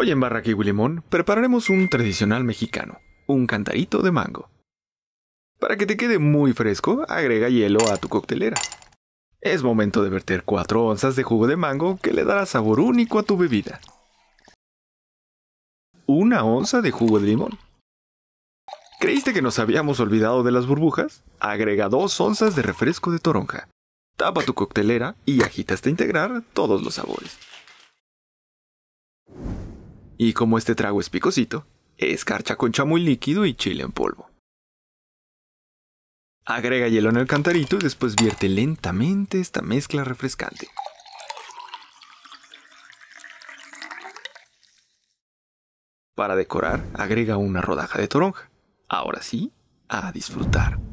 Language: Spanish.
Hoy en Barra Limón prepararemos un tradicional mexicano, un cantarito de mango. Para que te quede muy fresco, agrega hielo a tu coctelera. Es momento de verter 4 onzas de jugo de mango que le dará sabor único a tu bebida. Una onza de jugo de limón. ¿Creíste que nos habíamos olvidado de las burbujas? Agrega 2 onzas de refresco de toronja. Tapa tu coctelera y agita hasta integrar todos los sabores. Y como este trago es picosito, escarcha con chamoy líquido y chile en polvo. Agrega hielo en el cantarito y después vierte lentamente esta mezcla refrescante. Para decorar, agrega una rodaja de toronja. Ahora sí, a disfrutar.